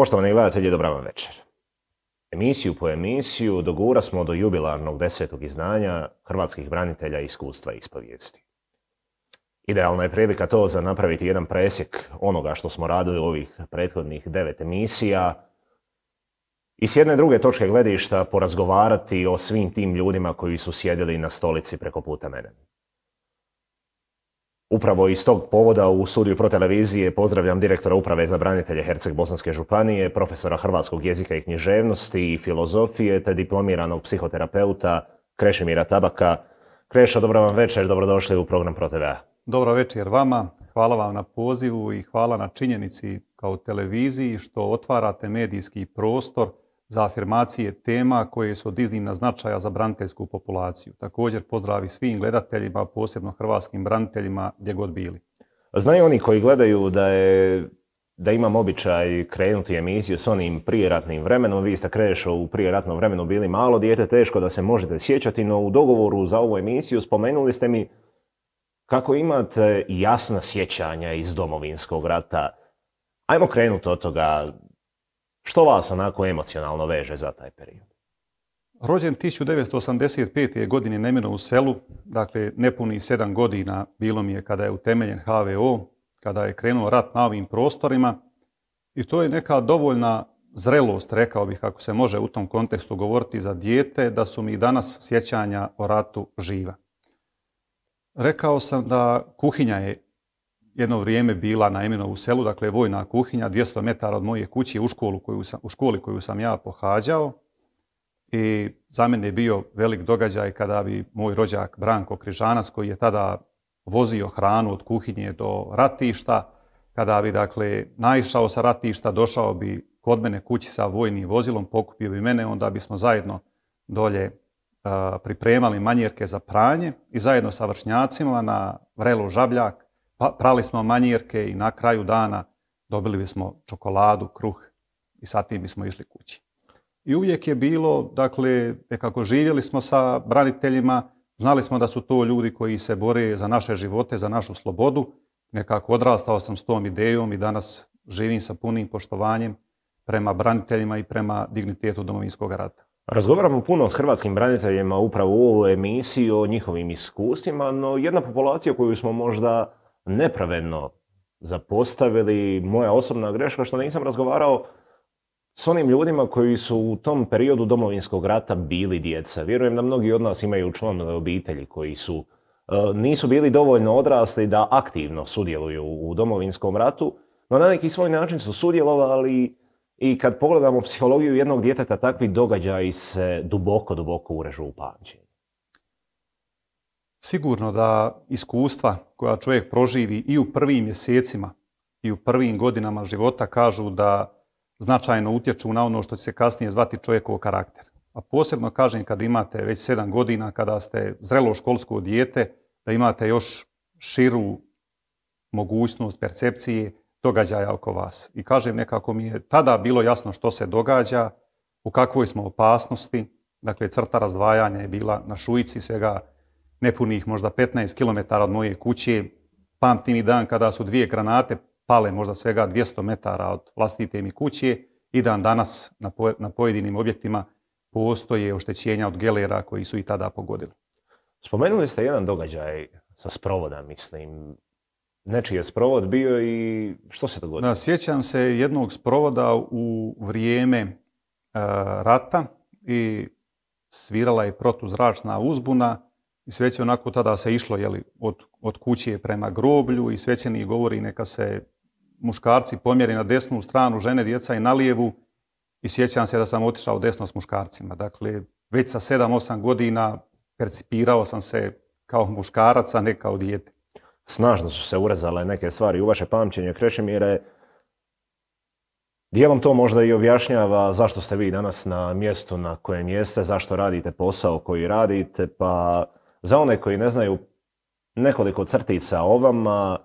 Poštovani gledatelji, dobra vam večer. Emisiju po emisiju dogura smo do jubilarnog desetog izdanja hrvatskih branitelja iskustva i ispovijesti. Idealna je prilika to za napraviti jedan presjek onoga što smo radili u ovih prethodnih devet emisija i s jedne druge točke gledišta porazgovarati o svim tim ljudima koji su sjedili na stolici preko puta mene. Upravo iz tog povoda u studiju Pro televizije pozdravljam direktora Uprave za branitelje Herceg-Bosanske županije, profesora hrvatskog jezika i književnosti i filozofije te diplomiranog psihoterapeuta Krešimira Tabaka. Krešo, dobro vam večer, dobrodošli u program Pro TV. Dobro večer vama, hvala vam na pozivu i hvala na činjenici kao televiziji što otvarate medijski prostor za afirmacije tema koje su od iznimna značaja za braniteljsku populaciju. Također pozdravi svim gledateljima, posebno hrvatskim braniteljima gdje god bili. Znaju oni koji gledaju da je da imam običaj krenuti emisiju s onim prijeratnim vremenom. Vi ste krešo u prijeratnom vremenu bili malo dijete, teško da se možete sjećati, no u dogovoru za ovu emisiju spomenuli ste mi kako imate jasna sjećanja iz domovinskog rata. Ajmo krenuti od toga. Što vas onako emocionalno veže za taj period? Rođen 1985. godine nemeno u selu, dakle nepuni sedam godina bilo mi je kada je utemeljen HVO, kada je krenuo rat na ovim prostorima i to je neka dovoljna zrelost, rekao bih, ako se može u tom kontekstu govoriti za dijete, da su mi danas sjećanja o ratu živa. Rekao sam da kuhinja je jedno vrijeme bila na Eminovu selu, dakle vojna kuhinja, 200 metara od moje kuće u, školu u školi koju sam ja pohađao. I za mene je bio velik događaj kada bi moj rođak Branko Križanac, koji je tada vozio hranu od kuhinje do ratišta, kada bi dakle naišao sa ratišta, došao bi kod mene kući sa vojnim vozilom, pokupio bi mene, onda bismo zajedno dolje pripremali manjerke za pranje i zajedno sa vršnjacima na vrelu žabljak pa, prali smo manjerke i na kraju dana dobili bismo čokoladu, kruh i sa tim bismo išli kući. I uvijek je bilo, dakle, nekako živjeli smo sa braniteljima, znali smo da su to ljudi koji se bore za naše živote, za našu slobodu. Nekako odrastao sam s tom idejom i danas živim sa punim poštovanjem prema braniteljima i prema dignitetu domovinskog rata. Razgovaramo puno s hrvatskim braniteljima upravo u ovoj emisiji o njihovim iskustvima, no jedna populacija koju smo možda nepravedno zapostavili moja osobna greška što nisam razgovarao s onim ljudima koji su u tom periodu domovinskog rata bili djeca. Vjerujem da mnogi od nas imaju članove obitelji koji su e, nisu bili dovoljno odrasli da aktivno sudjeluju u domovinskom ratu, no na neki svoj način su sudjelovali i kad pogledamo psihologiju jednog djeteta, takvi događaji se duboko, duboko urežu u pamćenje. Sigurno da iskustva koja čovjek proživi i u prvim mjesecima i u prvim godinama života kažu da značajno utječu na ono što će se kasnije zvati čovjekov karakter. A posebno kažem kad imate već sedam godina, kada ste zrelo školsko dijete, da imate još širu mogućnost percepcije događaja oko vas. I kažem nekako mi je tada bilo jasno što se događa, u kakvoj smo opasnosti, dakle crta razdvajanja je bila na šujici svega nepunih možda 15 km od moje kuće. Pamtim i dan kada su dvije granate pale možda svega 200 metara od vlastite mi kuće i dan danas na, pojedinim objektima postoje oštećenja od gelera koji su i tada pogodili. Spomenuli ste jedan događaj sa sprovoda, mislim. Nečiji je sprovod bio i što se dogodilo? Da, sjećam se jednog sprovoda u vrijeme e, rata i svirala je protuzračna uzbuna i je onako tada se išlo jeli, od, od kuće prema groblju i svećeni govori neka se muškarci pomjeri na desnu stranu, žene, djeca i na lijevu i sjećam se da sam otišao desno s muškarcima. Dakle, već sa 7-8 godina percipirao sam se kao muškarac, a ne kao dijete. Snažno su se urezale neke stvari u vaše pamćenje Krešimire. Dijelom to možda i objašnjava zašto ste vi danas na mjestu na kojem jeste, zašto radite posao koji radite, pa za one koji ne znaju nekoliko crtica o vama,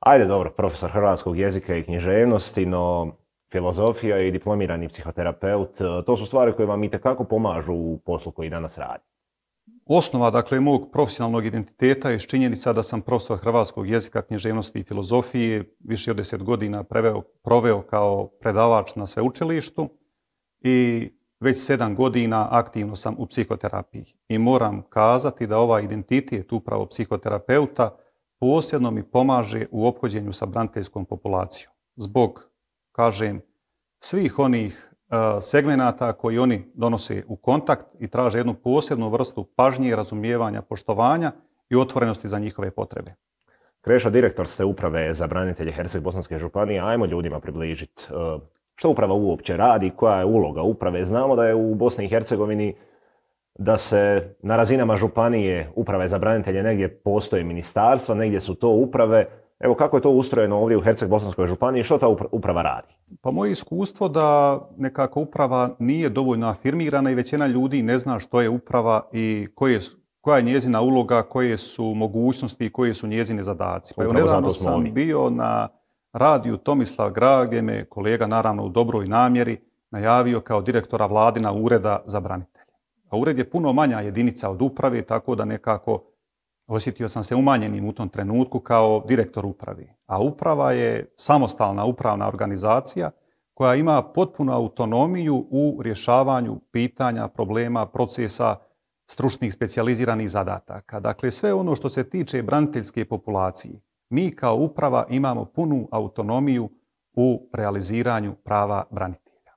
ajde dobro, profesor hrvatskog jezika i književnosti, no filozofija i diplomirani psihoterapeut, e, to su stvari koje vam itekako pomažu u poslu koji danas radi. Osnova dakle mog profesionalnog identiteta je činjenica da sam profesor hrvatskog jezika, književnosti i filozofije više od deset godina proveo kao predavač na sveučilištu i već sedam godina aktivno sam u psihoterapiji i moram kazati da ova identitet upravo psihoterapeuta posebno mi pomaže u ophođenju sa braniteljskom populacijom. Zbog, kažem, svih onih e, segmenata koji oni donose u kontakt i traže jednu posebnu vrstu pažnje, i razumijevanja, poštovanja i otvorenosti za njihove potrebe. Kreša, direktor ste uprave za branitelje Herceg-Bosanske županije. Ajmo ljudima približiti e, što uprava uopće radi, koja je uloga uprave. Znamo da je u Bosni i Hercegovini da se na razinama županije uprave za branitelje negdje postoje ministarstva, negdje su to uprave. Evo kako je to ustrojeno ovdje u Herceg-Bosanskoj županiji, što ta uprava radi? Pa moje iskustvo da nekako uprava nije dovoljno afirmirana i većina ljudi ne zna što je uprava i koja je njezina uloga, koje su mogućnosti i koje su njezine zadaci. Pa evo, nedavno sam bio na radiju Tomislav Gra, me kolega naravno u dobroj namjeri najavio kao direktora vladina ureda za branitelje. A ured je puno manja jedinica od uprave, tako da nekako osjetio sam se umanjenim u tom trenutku kao direktor upravi. A uprava je samostalna upravna organizacija koja ima potpunu autonomiju u rješavanju pitanja, problema, procesa stručnih specijaliziranih zadataka. Dakle, sve ono što se tiče braniteljske populacije, mi kao uprava imamo punu autonomiju u realiziranju prava branitelja.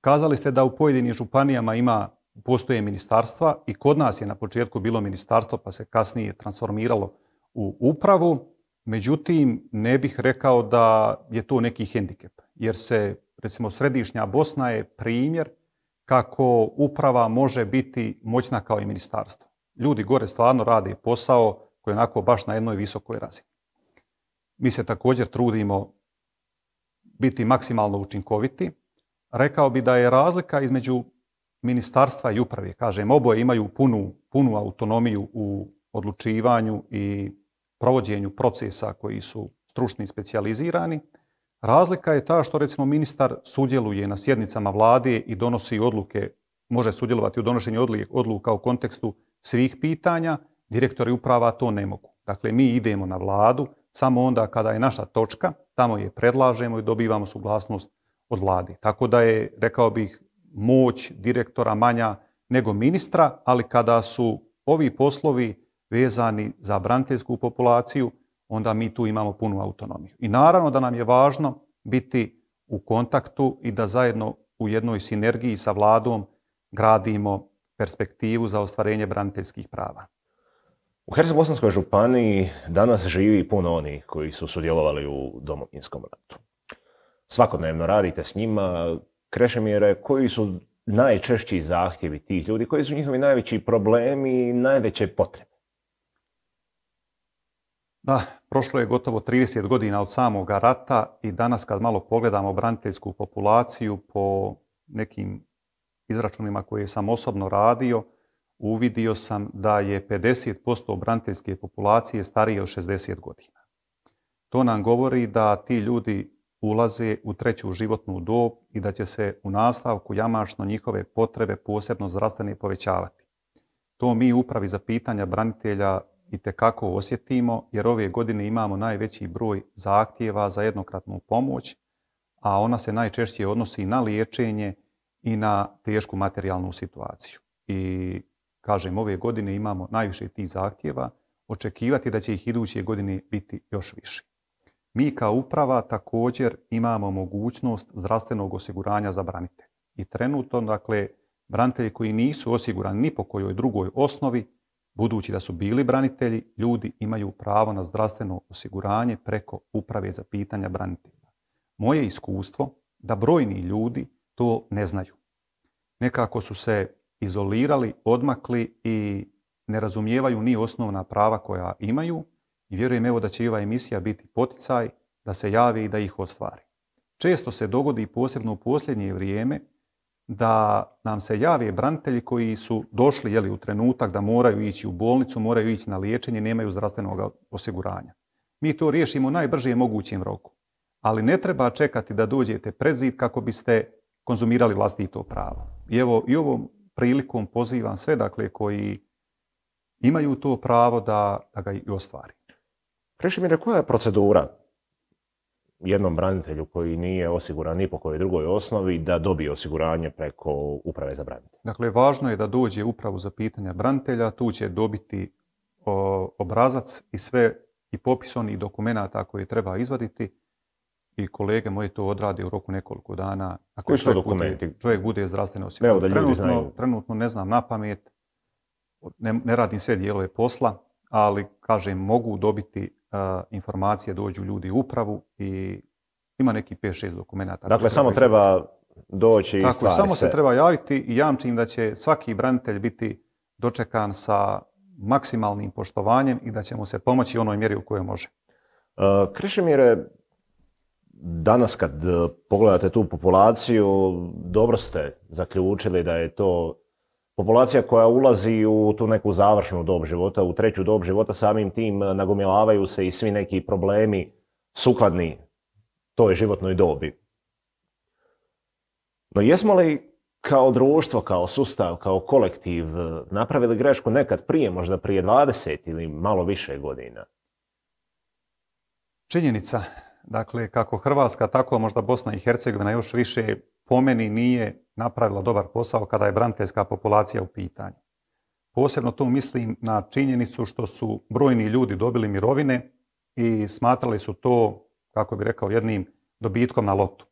Kazali ste da u pojedinim županijama ima postoje ministarstva i kod nas je na početku bilo ministarstvo pa se kasnije transformiralo u upravu. Međutim, ne bih rekao da je to neki hendikep, jer se, recimo, Središnja Bosna je primjer kako uprava može biti moćna kao i ministarstvo. Ljudi gore stvarno rade posao koji je onako baš na jednoj visokoj razini. Mi se također trudimo biti maksimalno učinkoviti. Rekao bi da je razlika između ministarstva i uprave. Kažem, oboje imaju punu, punu autonomiju u odlučivanju i provođenju procesa koji su stručni i specijalizirani. Razlika je ta što recimo ministar sudjeluje na sjednicama vlade i donosi odluke, može sudjelovati u donošenju odluka u kontekstu svih pitanja, direktori uprava to ne mogu. Dakle, mi idemo na vladu, samo onda kada je naša točka, tamo je predlažemo i dobivamo suglasnost od vlade. Tako da je, rekao bih, moć direktora manja nego ministra, ali kada su ovi poslovi vezani za braniteljsku populaciju, onda mi tu imamo punu autonomiju. I naravno da nam je važno biti u kontaktu i da zajedno u jednoj sinergiji sa vladom gradimo perspektivu za ostvarenje braniteljskih prava. U Herceg-Bosanskoj županiji danas živi puno onih koji su sudjelovali u domovinskom ratu. Svakodnevno radite s njima. krešemire koji su najčešći zahtjevi tih ljudi, koji su njihovi najveći problemi i najveće potrebe? Da, prošlo je gotovo 30 godina od samog rata i danas kad malo pogledamo braniteljsku populaciju po nekim izračunima koje sam osobno radio, uvidio sam da je 50% braniteljske populacije starije od 60 godina. To nam govori da ti ljudi ulaze u treću životnu dob i da će se u nastavku jamašno njihove potrebe, posebno zdravstvene, povećavati. To mi upravi za pitanja branitelja i kako osjetimo, jer ove godine imamo najveći broj zahtjeva za jednokratnu pomoć, a ona se najčešće odnosi na liječenje i na tešku materijalnu situaciju. I Kažem, ove godine imamo najviše tih zahtjeva, očekivati da će ih iduće godine biti još više. Mi kao uprava također imamo mogućnost zdravstvenog osiguranja za branitelje. I trenutno, dakle, branitelji koji nisu osigurani ni po kojoj drugoj osnovi, budući da su bili branitelji, ljudi imaju pravo na zdravstveno osiguranje preko uprave za pitanja branitelja. Moje iskustvo da brojni ljudi to ne znaju. Nekako su se izolirali, odmakli i ne razumijevaju ni osnovna prava koja imaju i vjerujem evo da će i ova emisija biti poticaj da se javi i da ih ostvari. Često se dogodi, posebno u posljednje vrijeme, da nam se jave branitelji koji su došli jeli, u trenutak da moraju ići u bolnicu, moraju ići na liječenje, nemaju zdravstvenog osiguranja. Mi to riješimo najbržije mogućim roku, ali ne treba čekati da dođete pred zid kako biste konzumirali vlastito pravo. I evo, i ovom prilikom pozivam sve dakle koji imaju to pravo da, da ga i ostvari. Krešimire, koja je procedura jednom branitelju koji nije osiguran ni po kojoj drugoj osnovi da dobije osiguranje preko uprave za branitelje? Dakle, važno je da dođe upravu za pitanja branitelja, tu će dobiti obrazac i sve i popis onih dokumenata koje treba izvaditi i kolege moji to odrade u roku nekoliko dana. Ako Koji su dokumenti? čovjek bude zdravstveno osiguran. Trenutno, ne znam na pamet, ne, radim sve dijelove posla, ali kažem mogu dobiti e, informacije, dođu ljudi u upravu i ima neki 5-6 dokumenta. Dakle, samo treba doći i stvari samo se. treba javiti i jamčim da će svaki branitelj biti dočekan sa maksimalnim poštovanjem i da ćemo se pomoći onoj mjeri u kojoj može. Uh, Krišimire, danas kad e, pogledate tu populaciju, dobro ste zaključili da je to populacija koja ulazi u tu neku završnu dob života, u treću dob života, samim tim nagomilavaju se i svi neki problemi sukladni toj životnoj dobi. No jesmo li kao društvo, kao sustav, kao kolektiv e, napravili grešku nekad prije, možda prije 20 ili malo više godina? Činjenica Dakle, kako Hrvatska, tako možda Bosna i Hercegovina još više po meni nije napravila dobar posao kada je braniteljska populacija u pitanju. Posebno tu mislim na činjenicu što su brojni ljudi dobili mirovine i smatrali su to, kako bi rekao, jednim dobitkom na lotu.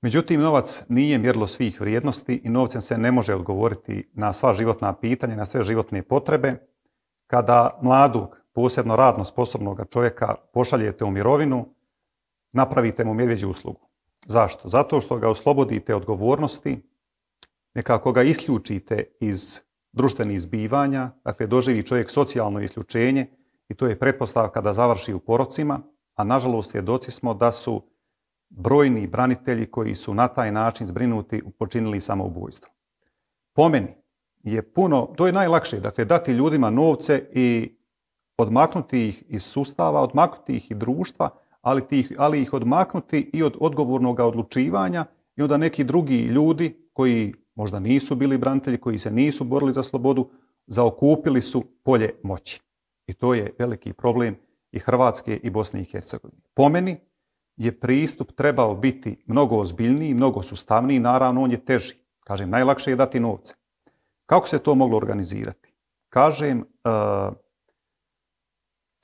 Međutim, novac nije mjerilo svih vrijednosti i novcem se ne može odgovoriti na sva životna pitanja, na sve životne potrebe. Kada mladog posebno radno sposobnog čovjeka pošaljete u mirovinu, napravite mu medvjeđu uslugu. Zašto? Zato što ga oslobodite odgovornosti, nekako ga isključite iz društvenih zbivanja, dakle doživi čovjek socijalno isključenje i to je pretpostavka da završi u porocima, a nažalost svjedoci smo da su brojni branitelji koji su na taj način zbrinuti počinili samoubojstvo. Po meni je puno, to je najlakše, dakle dati ljudima novce i odmaknuti ih iz sustava, odmaknuti ih i društva, ali, tih, ali ih odmaknuti i od odgovornog odlučivanja i onda neki drugi ljudi koji možda nisu bili branitelji, koji se nisu borili za slobodu, zaokupili su polje moći. I to je veliki problem i Hrvatske i Bosne i Hercegovine. Po meni je pristup trebao biti mnogo ozbiljniji, mnogo sustavniji, naravno on je teži. Kažem, najlakše je dati novce. Kako se to moglo organizirati? Kažem, eh,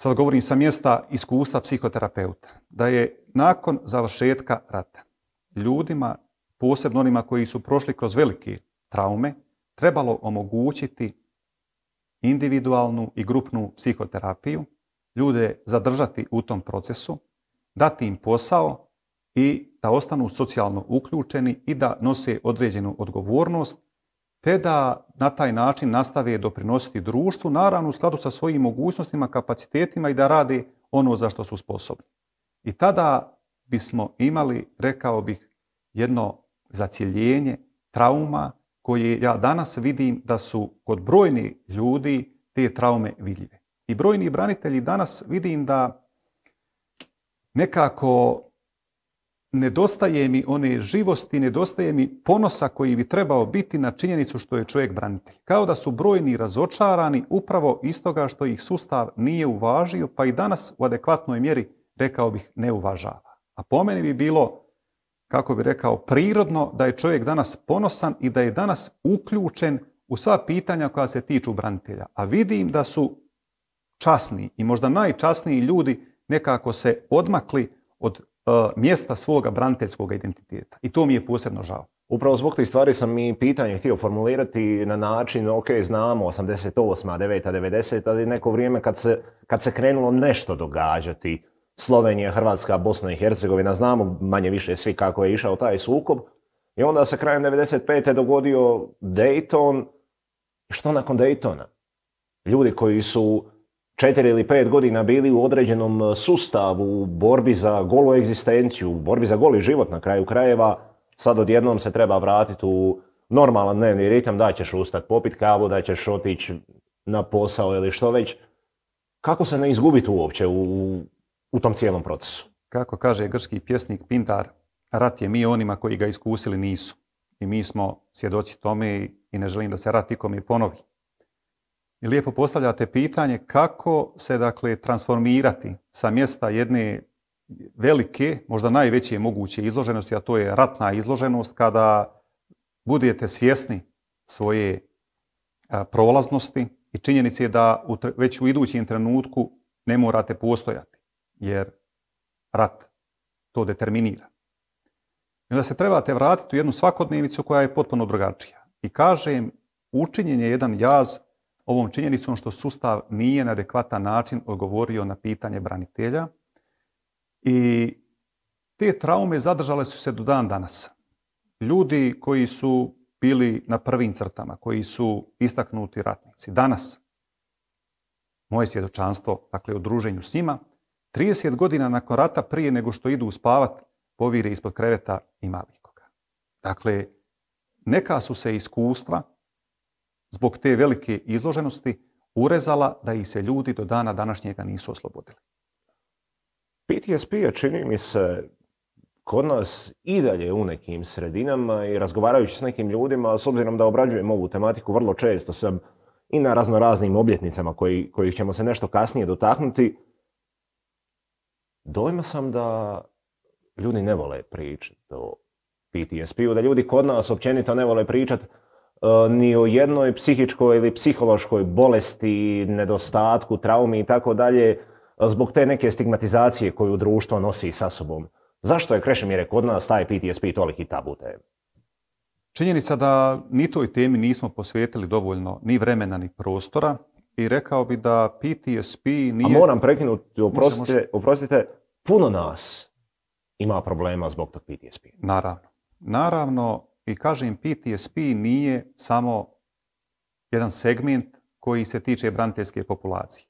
sad govorim sa mjesta iskustva psihoterapeuta, da je nakon završetka rata ljudima, posebno onima koji su prošli kroz velike traume, trebalo omogućiti individualnu i grupnu psihoterapiju, ljude zadržati u tom procesu, dati im posao i da ostanu socijalno uključeni i da nose određenu odgovornost te da na taj način nastave doprinositi društvu, naravno u skladu sa svojim mogućnostima, kapacitetima i da radi ono za što su sposobni. I tada bismo imali, rekao bih, jedno zacijeljenje, trauma koje ja danas vidim da su kod brojni ljudi te traume vidljive. I brojni branitelji danas vidim da nekako nedostaje mi one živosti, nedostaje mi ponosa koji bi trebao biti na činjenicu što je čovjek branitelj. Kao da su brojni razočarani upravo iz toga što ih sustav nije uvažio, pa i danas u adekvatnoj mjeri, rekao bih, ne uvažava. A po meni bi bilo, kako bi rekao, prirodno da je čovjek danas ponosan i da je danas uključen u sva pitanja koja se tiču branitelja. A vidim da su časni i možda najčasniji ljudi nekako se odmakli od E, mjesta svoga braniteljskog identiteta. I to mi je posebno žao. Upravo zbog tih stvari sam i pitanje htio formulirati na način, ok, znamo, 88. 9. 90. ali neko vrijeme kad se, kad se krenulo nešto događati, Slovenija, Hrvatska, Bosna i Hercegovina, znamo manje više svi kako je išao taj sukob. I onda se krajem 95. dogodio Dayton. Što nakon Daytona? Ljudi koji su četiri ili pet godina bili u određenom e, sustavu, u borbi za golu egzistenciju, u borbi za goli život na kraju krajeva, sad odjednom se treba vratiti u normalan dnevni ritam, da ćeš ustat popit kavu, da ćeš otići na posao ili što već. Kako se ne izgubiti uopće u, u tom cijelom procesu? Kako kaže grčki pjesnik Pintar, rat je mi onima koji ga iskusili nisu. I mi smo svjedoci tome i ne želim da se rat i ponovi lijepo postavljate pitanje kako se dakle transformirati sa mjesta jedne velike, možda najveće moguće izloženosti, a to je ratna izloženost, kada budete svjesni svoje prolaznosti i činjenice da već u idućem trenutku ne morate postojati, jer rat to determinira. I onda se trebate vratiti u jednu svakodnevicu koja je potpuno drugačija. I kažem, učinjen je jedan jaz ovom činjenicom što sustav nije na adekvatan način odgovorio na pitanje branitelja i te traume zadržale su se do dan danas. Ljudi koji su bili na prvim crtama, koji su istaknuti ratnici. Danas, moje svjedočanstvo, dakle, u druženju s njima, 30 godina nakon rata prije nego što idu uspavat, povire ispod kreveta i malikoga. Dakle, neka su se iskustva zbog te velike izloženosti urezala da ih se ljudi do dana današnjega nisu oslobodili. PTSP je čini mi se kod nas i dalje u nekim sredinama i razgovarajući s nekim ljudima, s obzirom da obrađujem ovu tematiku vrlo često sam i na raznoraznim obljetnicama koji, kojih ćemo se nešto kasnije dotaknuti, dojma sam da ljudi ne vole pričati o PTSP-u, da ljudi kod nas općenito ne vole pričati E, ni o jednoj psihičkoj ili psihološkoj bolesti, nedostatku, traumi i tako dalje, zbog te neke stigmatizacije koju društvo nosi sa sobom. Zašto je krešem kod nas taj PTSP toliki tabu te? Činjenica da ni toj temi nismo posvetili dovoljno ni vremena ni prostora i rekao bi da PTSP nije... A moram prekinuti, oprostite, oprostite, puno nas ima problema zbog tog PTSP. Naravno. Naravno, i kažem, PTSP nije samo jedan segment koji se tiče braniteljske populacije.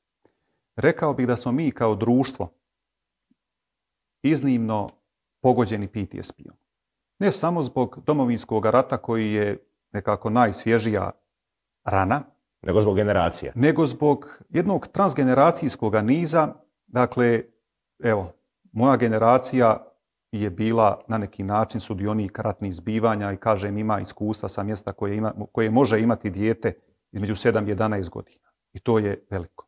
Rekao bih da smo mi kao društvo iznimno pogođeni PTSP-om. Ne samo zbog domovinskog rata koji je nekako najsvježija rana. Nego zbog generacija. Nego zbog jednog transgeneracijskog niza. Dakle, evo, moja generacija je bila na neki način sudionik ratnih zbivanja i kažem ima iskustva sa mjesta koje, ima, koje može imati dijete između 7 i 11 godina. I to je veliko.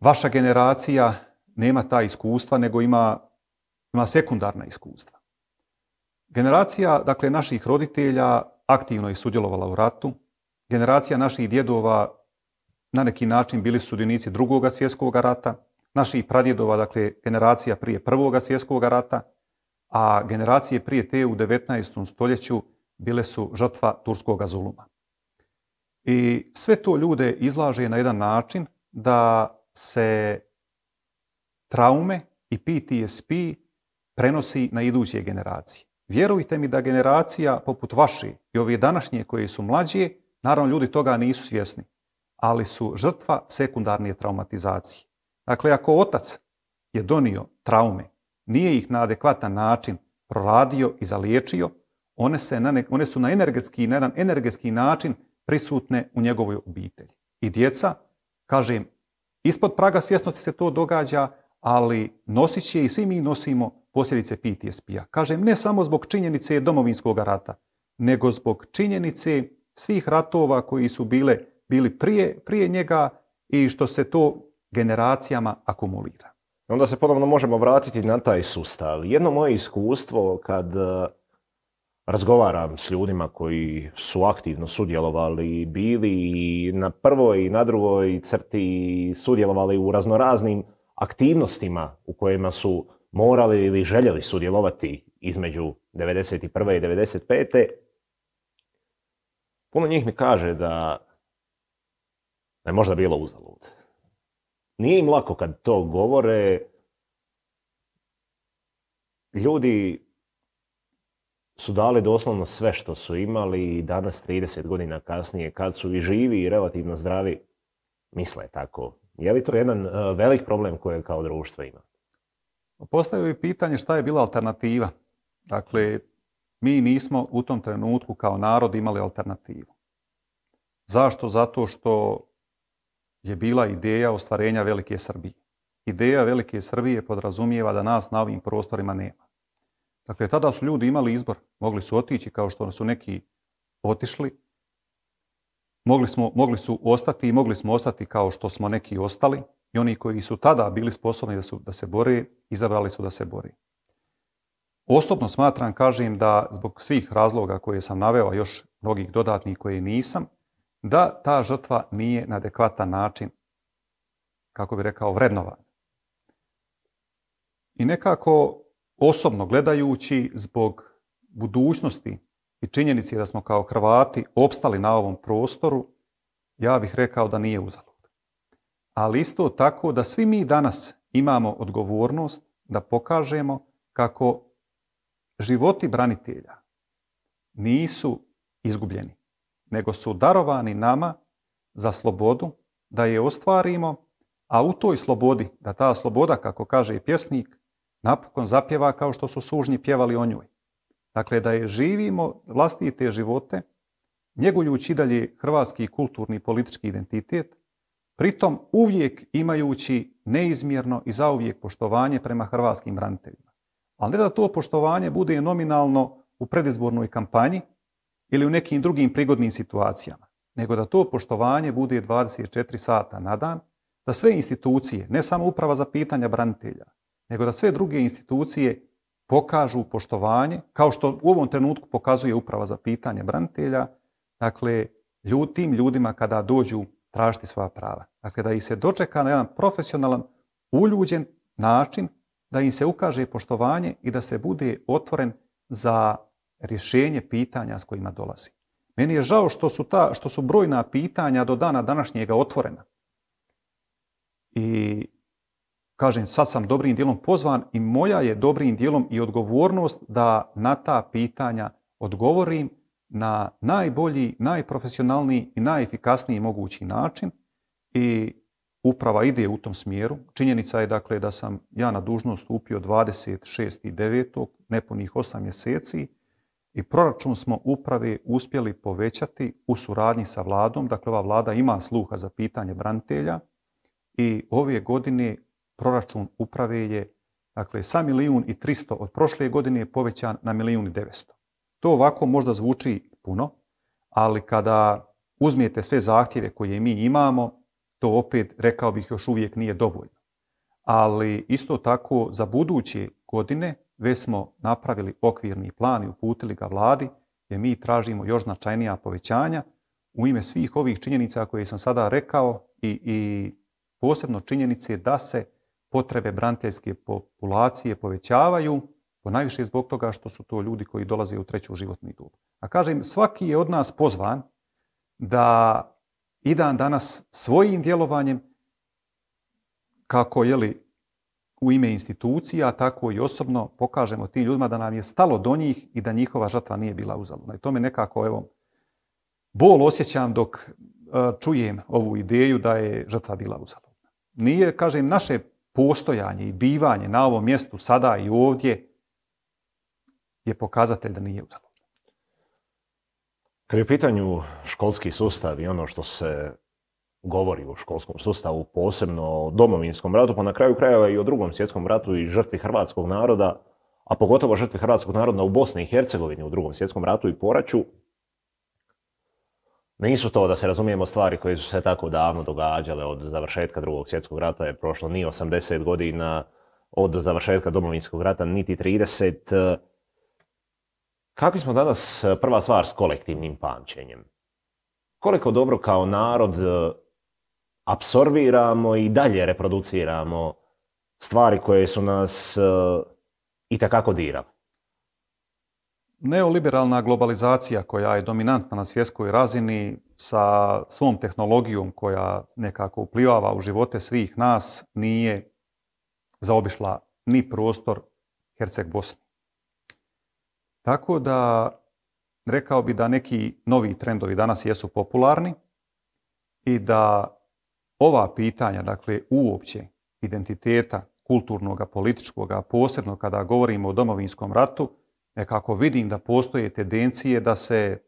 Vaša generacija nema ta iskustva, nego ima, ima sekundarna iskustva. Generacija dakle, naših roditelja aktivno je sudjelovala u ratu. Generacija naših djedova na neki način bili su sudionici drugog svjetskog rata naših pradjedova, dakle generacija prije Prvog svjetskog rata, a generacije prije te u 19. stoljeću bile su žrtva turskog zuluma. I sve to ljude izlaže na jedan način da se traume i PTSP prenosi na iduće generacije. Vjerujte mi da generacija poput vaše i ove današnje koje su mlađe, naravno ljudi toga nisu svjesni, ali su žrtva sekundarne traumatizacije. Dakle, ako otac je donio traume, nije ih na adekvatan način proradio i zaliječio, one, se na one su na energetski, na jedan energetski način prisutne u njegovoj obitelji. I djeca, kažem, ispod praga svjesnosti se to događa, ali nosit će i svi mi nosimo posljedice PTSP-a. Kažem, ne samo zbog činjenice domovinskog rata, nego zbog činjenice svih ratova koji su bile, bili prije, prije njega i što se to generacijama akumulira. Onda se ponovno možemo vratiti na taj sustav. Jedno moje iskustvo kad e, razgovaram s ljudima koji su aktivno sudjelovali, bili i na prvoj i na drugoj crti sudjelovali u raznoraznim aktivnostima u kojima su morali ili željeli sudjelovati između 1991. i 95. Puno njih mi kaže da je možda bilo uzalud. Nije im lako kad to govore. Ljudi su dali doslovno sve što su imali i danas 30 godina kasnije kad su i živi i relativno zdravi misle tako. Je li to jedan e, velik problem koje kao društvo ima? Postavio bi pitanje šta je bila alternativa. Dakle, mi nismo u tom trenutku kao narod imali alternativu. Zašto? Zato što je bila ideja ostvarenja Velike Srbije. Ideja Velike Srbije podrazumijeva da nas na ovim prostorima nema. Dakle, tada su ljudi imali izbor. Mogli su otići kao što su neki otišli. Mogli, smo, mogli su ostati i mogli smo ostati kao što smo neki ostali. I oni koji su tada bili sposobni da, su, da se bore, izabrali su da se bore. Osobno smatram, kažem da zbog svih razloga koje sam naveo, a još mnogih dodatnih koje nisam, da ta žrtva nije na adekvatan način, kako bi rekao, vrednovan. I nekako osobno gledajući zbog budućnosti i činjenici da smo kao Hrvati opstali na ovom prostoru, ja bih rekao da nije uzalud. Ali isto tako da svi mi danas imamo odgovornost da pokažemo kako životi branitelja nisu izgubljeni nego su darovani nama za slobodu, da je ostvarimo, a u toj slobodi, da ta sloboda, kako kaže i pjesnik, napokon zapjeva kao što su sužnji pjevali o njoj. Dakle, da je živimo vlastite živote, njegujući dalje hrvatski kulturni i politički identitet, pritom uvijek imajući neizmjerno i zauvijek poštovanje prema hrvatskim braniteljima. Ali ne da to poštovanje bude nominalno u predizbornoj kampanji, ili u nekim drugim prigodnim situacijama, nego da to poštovanje bude 24 sata na dan, da sve institucije, ne samo uprava za pitanja branitelja, nego da sve druge institucije pokažu poštovanje, kao što u ovom trenutku pokazuje uprava za pitanje branitelja, dakle, tim ljudima kada dođu tražiti svoja prava. Dakle, da ih se dočeka na jedan profesionalan, uljuđen način, da im se ukaže poštovanje i da se bude otvoren za rješenje pitanja s kojima dolazi. Meni je žao što su, ta, što su brojna pitanja do dana današnjega otvorena. I kažem, sad sam dobrim dijelom pozvan i moja je dobrim dijelom i odgovornost da na ta pitanja odgovorim na najbolji, najprofesionalniji i najefikasniji mogući način i uprava ide u tom smjeru. Činjenica je dakle da sam ja na dužnost stupio 26.9. nepunih 8 mjeseci i proračun smo upravi uspjeli povećati u suradnji sa vladom. Dakle, ova vlada ima sluha za pitanje branitelja i ove godine proračun uprave je dakle, sa milijun i 300 od prošle godine je povećan na milijun i 900. To ovako možda zvuči puno, ali kada uzmijete sve zahtjeve koje mi imamo, to opet, rekao bih, još uvijek nije dovoljno. Ali isto tako za buduće godine već smo napravili okvirni plan i uputili ga vladi, jer mi tražimo još značajnija povećanja u ime svih ovih činjenica koje sam sada rekao i, posebno činjenice da se potrebe braniteljske populacije povećavaju, najviše zbog toga što su to ljudi koji dolaze u treću životni dob A kažem, svaki je od nas pozvan da i dan danas svojim djelovanjem, kako je li u ime institucija, tako i osobno pokažemo tim ljudima da nam je stalo do njih i da njihova žrtva nije bila uzaludna. I to me nekako, evo, bol osjećam dok e, čujem ovu ideju da je žrtva bila uzaludna. Nije, kažem, naše postojanje i bivanje na ovom mjestu sada i ovdje je pokazatelj da nije uzaludna. Kad je u pitanju školski sustav i ono što se govori o školskom sustavu, posebno o domovinskom ratu, pa na kraju krajeva i o drugom svjetskom ratu i žrtvi hrvatskog naroda, a pogotovo žrtvi hrvatskog naroda u Bosni i Hercegovini u drugom svjetskom ratu i poraću, nisu to, da se razumijemo, stvari koje su se tako davno događale od završetka drugog svjetskog rata, je prošlo ni 80 godina od završetka domovinskog rata, niti 30. Kakvi smo danas, prva stvar, s kolektivnim pamćenjem? Koliko dobro kao narod apsorbiramo i dalje reproduciramo stvari koje su nas e, i takako dirale. Neoliberalna globalizacija koja je dominantna na svjetskoj razini sa svom tehnologijom koja nekako uplivava u živote svih nas nije zaobišla ni prostor Herceg Bosne. Tako da rekao bi da neki novi trendovi danas jesu popularni i da ova pitanja, dakle, uopće identiteta kulturnog, političkog, a posebno kada govorimo o domovinskom ratu, nekako vidim da postoje tendencije da se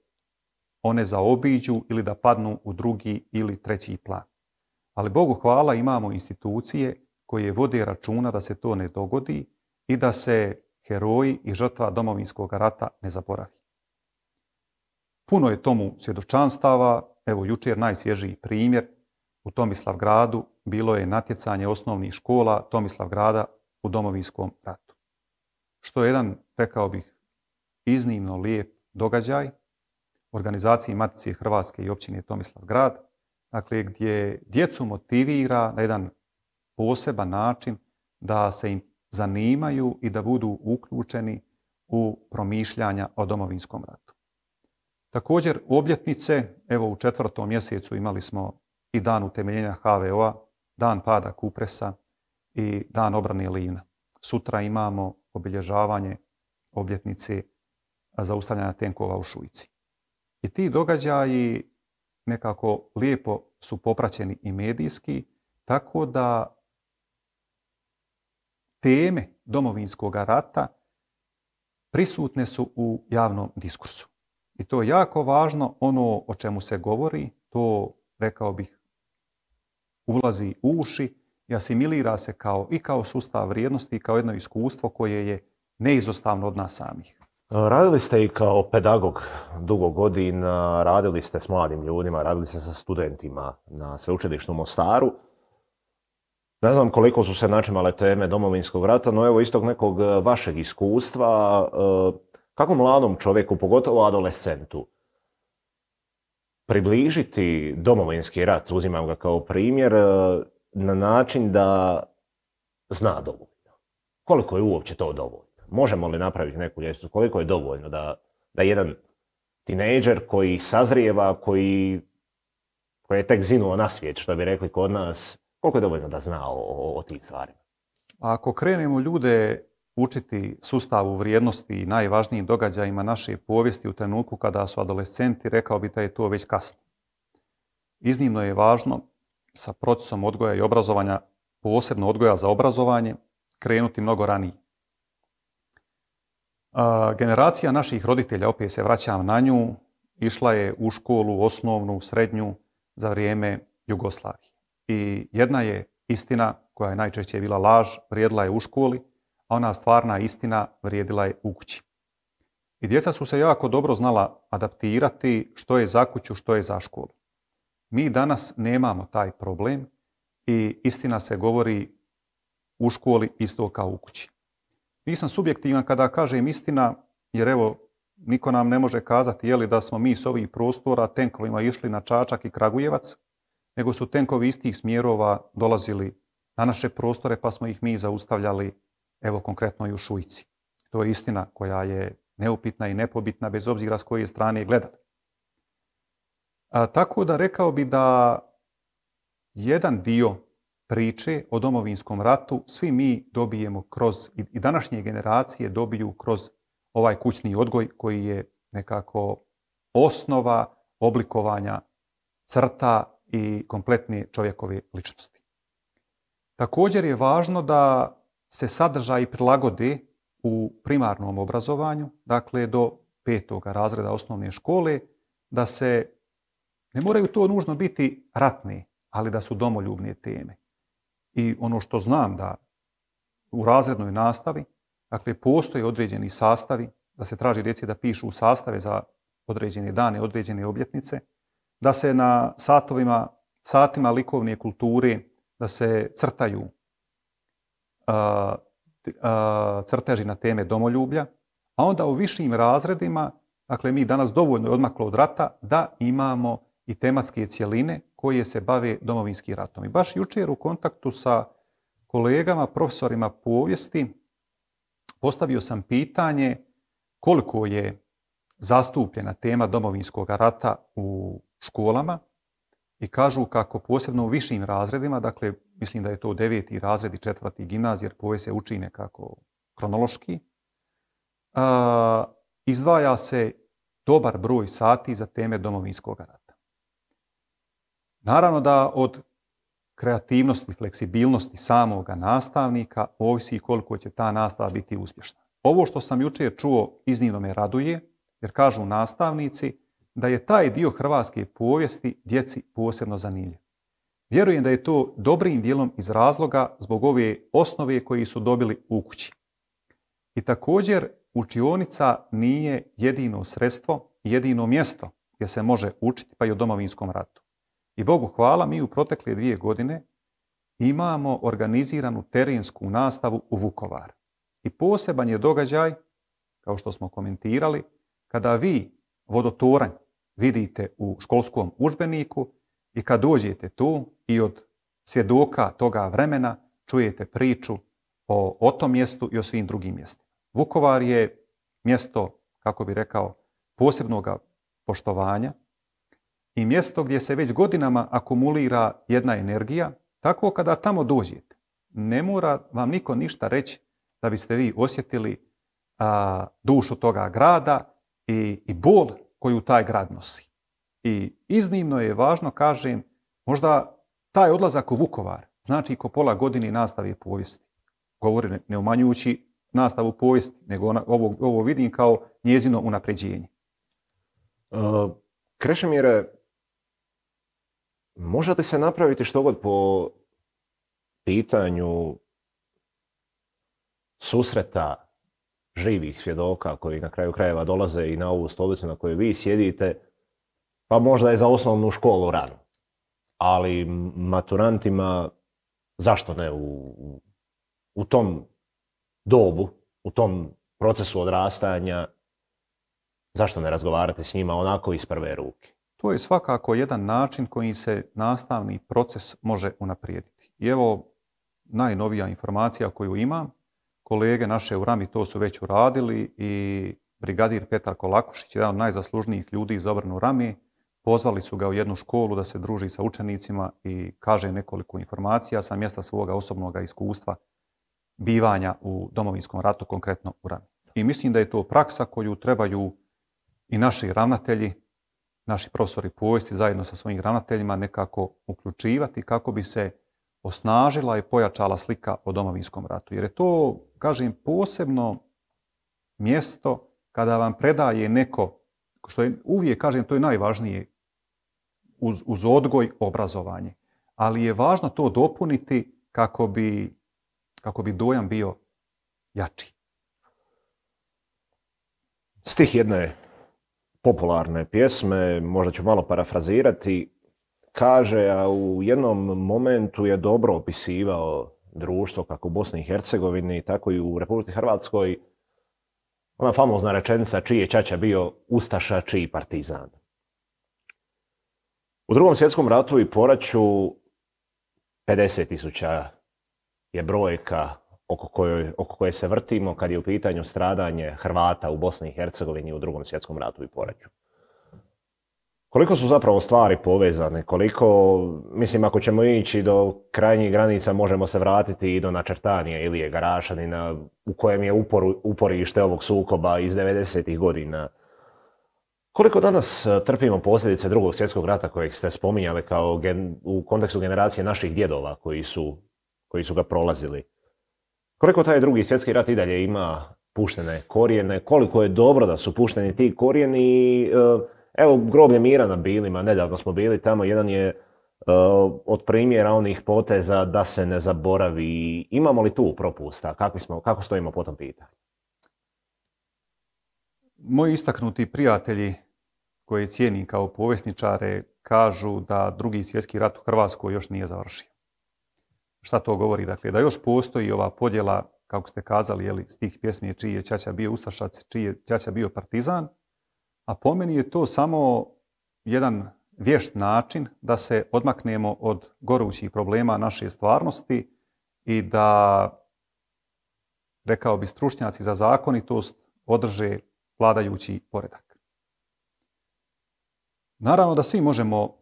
one zaobiđu ili da padnu u drugi ili treći plan. Ali Bogu hvala imamo institucije koje vode računa da se to ne dogodi i da se heroji i žrtva domovinskog rata ne zaboravi. Puno je tomu svjedočanstava, evo jučer najsvježiji primjer, u Tomislavgradu bilo je natjecanje osnovnih škola Tomislavgrada u domovinskom ratu. Što je jedan, rekao bih, iznimno lijep događaj organizaciji Matice Hrvatske i općine Tomislavgrad, dakle gdje djecu motivira na jedan poseban način da se im zanimaju i da budu uključeni u promišljanja o domovinskom ratu. Također, obljetnice, evo u četvrtom mjesecu imali smo i dan utemeljenja HVO-a, dan pada Kupresa i dan obrane Livna. Sutra imamo obilježavanje obljetnice zaustavljanja tenkova u Šujici. I ti događaji nekako lijepo su popraćeni i medijski, tako da teme domovinskog rata prisutne su u javnom diskursu. I to je jako važno, ono o čemu se govori, to rekao bih ulazi u uši i asimilira se kao, i kao sustav vrijednosti i kao jedno iskustvo koje je neizostavno od nas samih. E, radili ste i kao pedagog dugo godina, radili ste s mladim ljudima, radili ste sa studentima na sveučilištu u Mostaru. Ne znam koliko su se načimale teme domovinskog rata, no evo istog nekog e, vašeg iskustva, e, kako mladom čovjeku, pogotovo adolescentu, približiti domovinski rat, uzimam ga kao primjer, e, na način da zna dovoljno. Koliko je uopće to dovoljno? Možemo li napraviti neku ljestvicu? Koliko je dovoljno da, da jedan tinejdžer koji sazrijeva, koji, koji je tek zinuo na svijet, što bi rekli kod nas, koliko je dovoljno da zna o, o tim stvarima? Ako krenemo ljude učiti sustavu vrijednosti i najvažnijim događajima naše povijesti u trenutku kada su adolescenti, rekao bi da je to već kasno. Iznimno je važno sa procesom odgoja i obrazovanja, posebno odgoja za obrazovanje, krenuti mnogo ranije. Generacija naših roditelja, opet se vraćam na nju, išla je u školu, osnovnu, srednju za vrijeme Jugoslavije. I jedna je istina koja je najčešće bila laž, vrijedla je u školi, a ona stvarna istina vrijedila je u kući. I djeca su se jako dobro znala adaptirati što je za kuću, što je za školu. Mi danas nemamo taj problem i istina se govori u školi isto kao u kući. Nisam subjektivan kada kažem istina, jer evo, niko nam ne može kazati je li da smo mi s ovih prostora tenkovima išli na Čačak i Kragujevac, nego su tenkovi istih smjerova dolazili na naše prostore pa smo ih mi zaustavljali evo konkretno i u Šujci. To je istina koja je neupitna i nepobitna bez obzira s koje strane je gledali. tako da rekao bi da jedan dio priče o domovinskom ratu svi mi dobijemo kroz, i današnje generacije dobiju kroz ovaj kućni odgoj koji je nekako osnova oblikovanja crta i kompletne čovjekove ličnosti. Također je važno da se sadržaj prilagode u primarnom obrazovanju, dakle do petoga razreda osnovne škole, da se, ne moraju to nužno biti ratni, ali da su domoljubne teme. I ono što znam da u razrednoj nastavi, dakle postoje određeni sastavi, da se traži djeci da pišu sastave za određene dane, određene obljetnice, da se na satovima, satima likovne kulture, da se crtaju crteži na teme domoljublja, a onda u višim razredima, dakle mi danas dovoljno je odmaklo od rata, da imamo i tematske cjeline koje se bave domovinskim ratom. I baš jučer u kontaktu sa kolegama, profesorima povijesti, postavio sam pitanje koliko je zastupljena tema domovinskog rata u školama, i kažu kako posebno u višim razredima, dakle mislim da je to deveti razred i četvrti gimnazij, jer povijest se učine kako kronološki, izdvaja se dobar broj sati za teme domovinskog rata. Naravno da od kreativnosti, fleksibilnosti samoga nastavnika ovisi koliko će ta nastava biti uspješna. Ovo što sam jučer čuo iznimno me raduje, jer kažu nastavnici da je taj dio hrvatske povijesti djeci posebno zanimljiv. Vjerujem da je to dobrim dijelom iz razloga zbog ove osnove koji su dobili u kući. I također učionica nije jedino sredstvo, jedino mjesto gdje se može učiti pa i o domovinskom ratu. I Bogu hvala, mi u protekle dvije godine imamo organiziranu terensku nastavu u Vukovar. I poseban je događaj, kao što smo komentirali, kada vi vodotoranj vidite u školskom udžbeniku i kad dođete tu i od svjedoka toga vremena čujete priču o, o tom mjestu i o svim drugim mjestima. Vukovar je mjesto, kako bi rekao, posebnog poštovanja i mjesto gdje se već godinama akumulira jedna energija, tako kada tamo dođete. Ne mora vam niko ništa reći da biste vi osjetili a, dušu toga grada i, i bol koju taj grad nosi. I iznimno je važno, kažem, možda taj odlazak u Vukovar znači ko pola godine nastavi povijesti. Govori ne umanjujući nastavu povijesti, nego ovo, vidim kao njezino unapređenje. Uh, možete se napraviti što god po pitanju susreta živih svjedoka koji na kraju krajeva dolaze i na ovu stolicu na kojoj vi sjedite, pa možda je za osnovnu školu rano. Ali maturantima, zašto ne, u, u tom dobu, u tom procesu odrastanja, zašto ne razgovarate s njima onako iz prve ruke? To je svakako jedan način koji se nastavni proces može unaprijediti. I evo najnovija informacija koju imam, kolege naše u Rami to su već uradili i brigadir Petar Kolakušić, jedan od najzaslužnijih ljudi iz obranu Rami, pozvali su ga u jednu školu da se druži sa učenicima i kaže nekoliko informacija sa mjesta svoga osobnog iskustva bivanja u domovinskom ratu, konkretno u Rami. I mislim da je to praksa koju trebaju i naši ravnatelji, naši profesori povijesti zajedno sa svojim ravnateljima nekako uključivati kako bi se osnažila i pojačala slika o domovinskom ratu. Jer je to, kažem, posebno mjesto kada vam predaje neko, što je uvijek, kažem, to je najvažnije uz, uz odgoj obrazovanje. Ali je važno to dopuniti kako bi, kako bi dojam bio jači. Stih jedne popularne pjesme, možda ću malo parafrazirati, kaže, a u jednom momentu je dobro opisivao društvo kako u Bosni i Hercegovini, tako i u Republici Hrvatskoj, ona famozna rečenica čiji je Čača bio Ustaša, čiji partizan. U drugom svjetskom ratu i poraću 50 tisuća je brojka oko, oko koje se vrtimo kad je u pitanju stradanje Hrvata u Bosni i Hercegovini u drugom svjetskom ratu i poraću. Koliko su zapravo stvari povezane? Koliko, mislim, ako ćemo ići do krajnjih granica, možemo se vratiti i do načrtanja Ilije Garašanina, u kojem je uporište ovog sukoba iz 90. ih godina. Koliko danas e, trpimo posljedice drugog svjetskog rata kojeg ste spominjali kao u kontekstu generacije naših djedova koji su, koji su ga prolazili? Koliko taj drugi svjetski rat i dalje ima puštene korijene? Koliko je dobro da su pušteni ti korijeni? i. E, Evo groblje mira na Bilima, nedavno smo bili tamo, jedan je e, od primjera onih poteza da se ne zaboravi. Imamo li tu propusta? Kako, smo, kako stojimo po tom pitanju? Moji istaknuti prijatelji koje cijenim kao povjesničare kažu da drugi svjetski rat u Hrvatskoj još nije završio. Šta to govori? Dakle, da još postoji ova podjela, kako ste kazali, jeli, tih pjesmi čiji je Ćaća bio Ustašac, čiji je Ćaća bio Partizan – a po meni je to samo jedan vješt način da se odmaknemo od gorućih problema naše stvarnosti i da, rekao bi stručnjaci za zakonitost, održe vladajući poredak. Naravno da svi možemo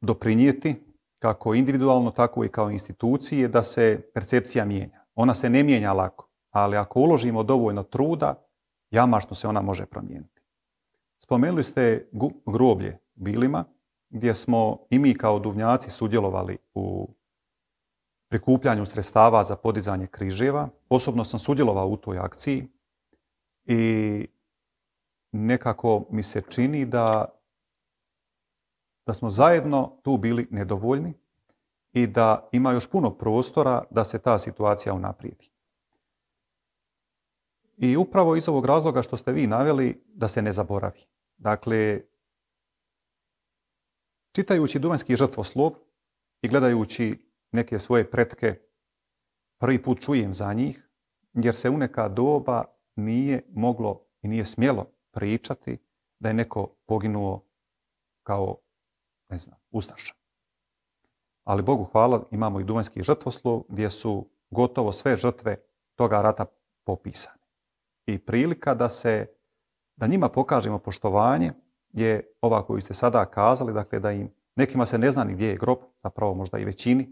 doprinijeti, kako individualno, tako i kao institucije, da se percepcija mijenja. Ona se ne mijenja lako, ali ako uložimo dovoljno truda, jamašno se ona može promijeniti. Spomenuli ste groblje Bilima, gdje smo i mi kao duvnjaci sudjelovali u prikupljanju sredstava za podizanje križeva. Osobno sam sudjelovao u toj akciji i nekako mi se čini da, da smo zajedno tu bili nedovoljni i da ima još puno prostora da se ta situacija unaprijedi. I upravo iz ovog razloga što ste vi naveli da se ne zaboravi. Dakle, čitajući Duvanski žrtvoslov i gledajući neke svoje pretke, prvi put čujem za njih, jer se u neka doba nije moglo i nije smjelo pričati da je neko poginuo kao, ne znam, Ustaša. Ali Bogu hvala, imamo i Duvanski žrtvoslov gdje su gotovo sve žrtve toga rata popisane i prilika da se da njima pokažemo poštovanje je ova koju ste sada kazali, dakle da im nekima se ne zna ni gdje je grob, zapravo možda i većini,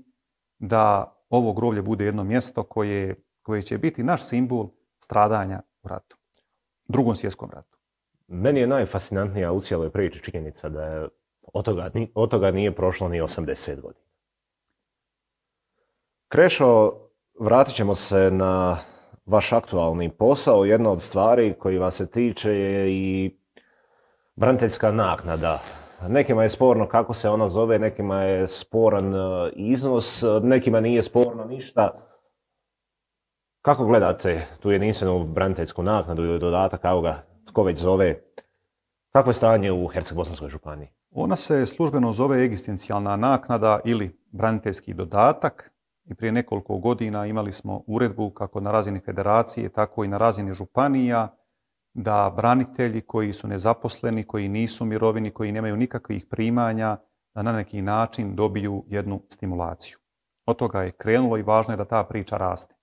da ovo groblje bude jedno mjesto koje, koje će biti naš simbol stradanja u ratu, drugom svjetskom ratu. Meni je najfascinantnija u cijeloj priči činjenica da je od toga, od toga nije prošlo ni 80 godina. Krešo, vratit ćemo se na vaš aktualni posao, jedna od stvari koji vas se tiče je i braniteljska naknada. Nekima je sporno kako se ona zove, nekima je sporan e, iznos, nekima nije sporno ništa. Kako gledate tu jedinstvenu braniteljsku naknadu ili dodatak, kako ga tko već zove? Kako je stanje u Herceg-Bosanskoj županiji? Ona se službeno zove egzistencijalna naknada ili braniteljski dodatak prije nekoliko godina imali smo uredbu kako na razini federacije, tako i na razini županija, da branitelji koji su nezaposleni, koji nisu mirovini, koji nemaju nikakvih primanja, da na neki način dobiju jednu stimulaciju. Od toga je krenulo i važno je da ta priča raste.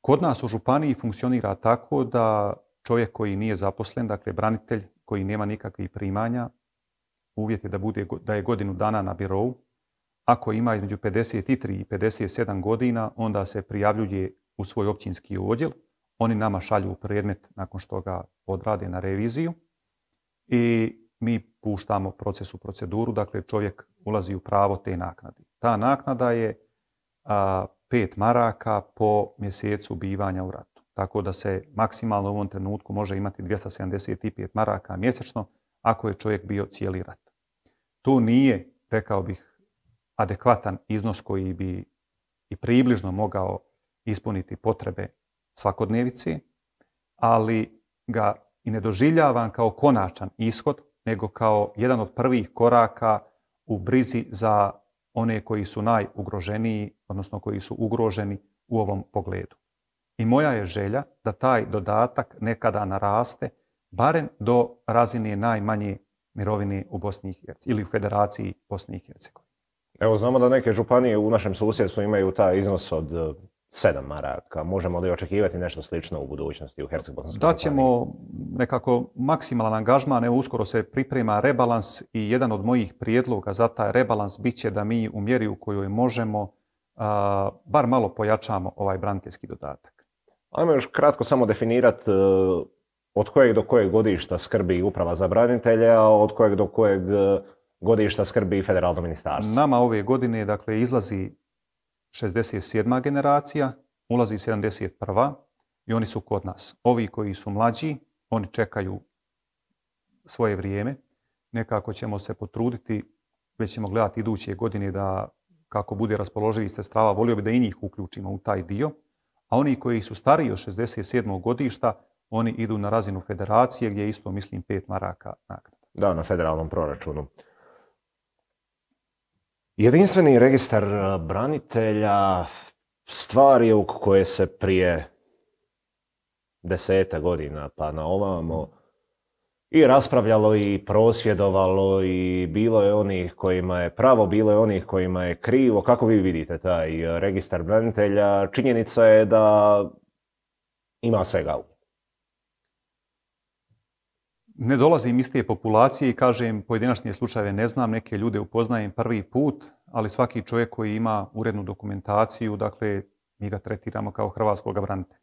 Kod nas u županiji funkcionira tako da čovjek koji nije zaposlen, dakle branitelj koji nema nikakvih primanja, uvjet je da, da je godinu dana na birovu, ako ima između 53 i 57 godina, onda se prijavljuje u svoj općinski odjel. Oni nama šalju predmet nakon što ga odrade na reviziju i mi puštamo proces u proceduru, dakle čovjek ulazi u pravo te naknade. Ta naknada je pet maraka po mjesecu bivanja u ratu. Tako da se maksimalno u ovom trenutku može imati 275 maraka mjesečno ako je čovjek bio cijeli rat. To nije, rekao bih, adekvatan iznos koji bi i približno mogao ispuniti potrebe svakodnevici, ali ga i ne doživljavam kao konačan ishod, nego kao jedan od prvih koraka u brizi za one koji su najugroženiji, odnosno koji su ugroženi u ovom pogledu. I moja je želja da taj dodatak nekada naraste, barem do razine najmanje mirovine u Bosni i Hercegovini ili u Federaciji Bosni i Hercegovini. Evo, znamo da neke županije u našem susjedstvu imaju taj iznos od e, sedam maraka. Možemo li očekivati nešto slično u budućnosti u herceg Da ćemo nekako maksimalan angažman. Evo, uskoro se priprema rebalans i jedan od mojih prijedloga za taj rebalans bit će da mi u mjeri u kojoj možemo bar malo pojačamo ovaj braniteljski dodatak. Ajmo još kratko samo definirati e, od kojeg do kojeg godišta skrbi uprava za branitelja, od kojeg do kojeg e, godišta skrbi i federalno ministarstvo. Nama ove godine dakle, izlazi 67. generacija, ulazi 71. i oni su kod nas. Ovi koji su mlađi, oni čekaju svoje vrijeme. Nekako ćemo se potruditi, već ćemo gledati iduće godine da kako bude raspoloživi strava, volio bi da i njih uključimo u taj dio. A oni koji su stariji od 67. godišta, oni idu na razinu federacije gdje isto, mislim, pet maraka naknada. Da, na federalnom proračunu. Jedinstveni registar e, branitelja stvar u koje se prije deseta godina pa na ovamo i raspravljalo i prosvjedovalo i bilo je onih kojima je pravo, bilo je onih kojima je krivo. Kako vi vidite taj e, registar branitelja? Činjenica je da ima svega ne dolazim iz te populacije i kažem pojedinačne slučajeve ne znam, neke ljude upoznajem prvi put, ali svaki čovjek koji ima urednu dokumentaciju, dakle, mi ga tretiramo kao hrvatskog branitelja.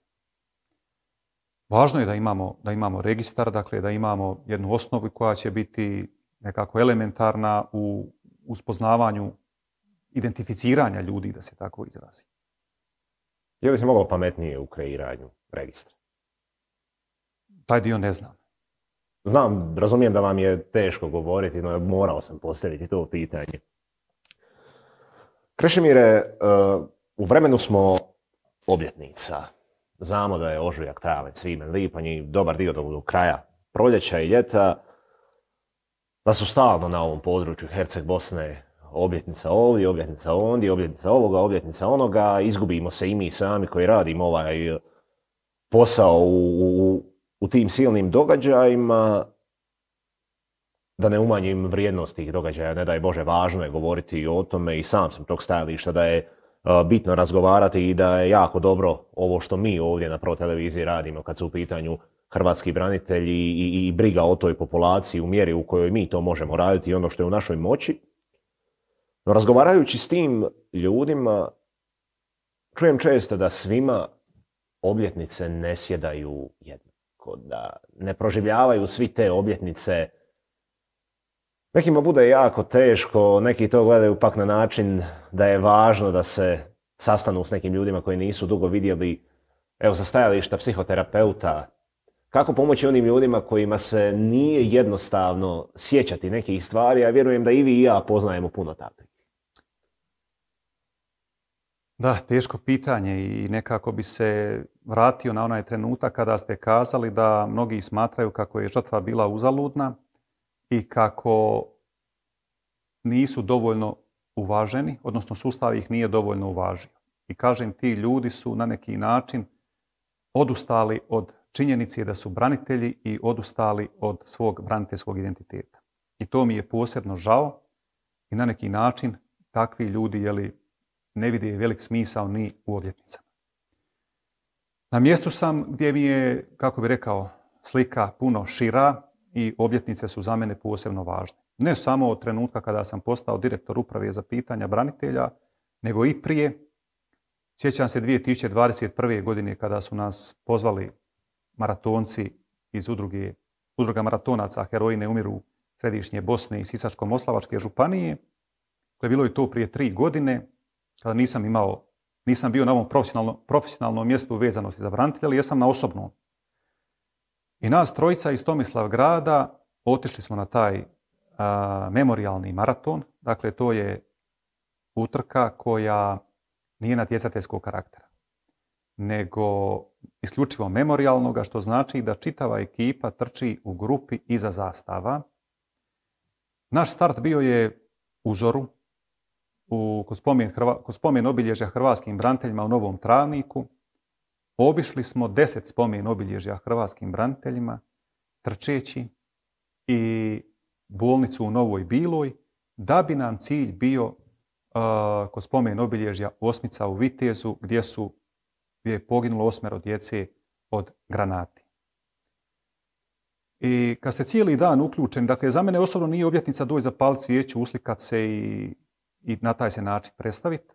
Važno je da imamo, da imamo registar, dakle, da imamo jednu osnovu koja će biti nekako elementarna u uspoznavanju identificiranja ljudi, da se tako izrazi. Je li se moglo pametnije u kreiranju registra? Taj dio ne znam. Znam, razumijem da vam je teško govoriti, no morao sam postaviti to pitanje. Krešimire, e, u vremenu smo obljetnica. Znamo da je ožujak, travanj, svimen, lipanj i dobar dio do kraja proljeća i ljeta. Da su stalno na ovom području Herceg Bosne obljetnica ovdje, obljetnica ondje, obljetnica ovoga, obljetnica onoga. Izgubimo se i mi sami koji radimo ovaj posao u u tim silnim događajima da ne umanjim vrijednost tih događaja, ne daj Bože, važno je govoriti o tome i sam sam tog stajališta da je e, bitno razgovarati i da je jako dobro ovo što mi ovdje na Televiziji radimo kad su u pitanju hrvatski branitelji i, briga o toj populaciji u mjeri u kojoj mi to možemo raditi i ono što je u našoj moći. No, razgovarajući s tim ljudima, čujem često da svima obljetnice ne sjedaju jedno da ne proživljavaju svi te objetnice. Nekima bude jako teško, neki to gledaju pak na način da je važno da se sastanu s nekim ljudima koji nisu dugo vidjeli, evo sa stajališta psihoterapeuta, kako pomoći onim ljudima kojima se nije jednostavno sjećati nekih stvari, a vjerujem da i vi i ja poznajemo puno takvih. Da, teško pitanje i nekako bi se vratio na onaj trenutak kada ste kazali da mnogi smatraju kako je žrtva bila uzaludna i kako nisu dovoljno uvaženi, odnosno sustav ih nije dovoljno uvažio. I kažem, ti ljudi su na neki način odustali od činjenice da su branitelji i odustali od svog braniteljskog identiteta. I to mi je posebno žao i na neki način takvi ljudi jeli, ne vidi velik smisao ni u obljetnicama. Na mjestu sam gdje mi je, kako bi rekao, slika puno šira i obljetnice su za mene posebno važne. Ne samo od trenutka kada sam postao direktor uprave za pitanja branitelja, nego i prije. Sjećam se 2021. godine kada su nas pozvali maratonci iz udruge, udruga maratonaca Heroine umiru Središnje Bosne i Sisačko-Moslavačke županije, koje je bilo i to prije tri godine, kada nisam imao, nisam bio na ovom profesionalnom, profesionalnom mjestu vezanosti za branitelja, ali jesam na osobnom. I nas trojica iz Tomislav grada otišli smo na taj a, memorialni maraton. Dakle, to je utrka koja nije natjecateljskog karaktera, nego isključivo memorialnoga, što znači da čitava ekipa trči u grupi iza zastava. Naš start bio je uzoru, u, kod, spomen, obilježja hrvatskim braniteljima u Novom Travniku, obišli smo deset spomen obilježja hrvatskim braniteljima, trčeći i bolnicu u Novoj Biloj, da bi nam cilj bio uh, kod spomen obilježja Osmica u Vitezu, gdje, su, gdje je poginulo osmero djece od granati. I kad ste cijeli dan uključeni, dakle, za mene osobno nije objetnica doj zapaliti svijeću, uslikat se i i na taj se način predstaviti.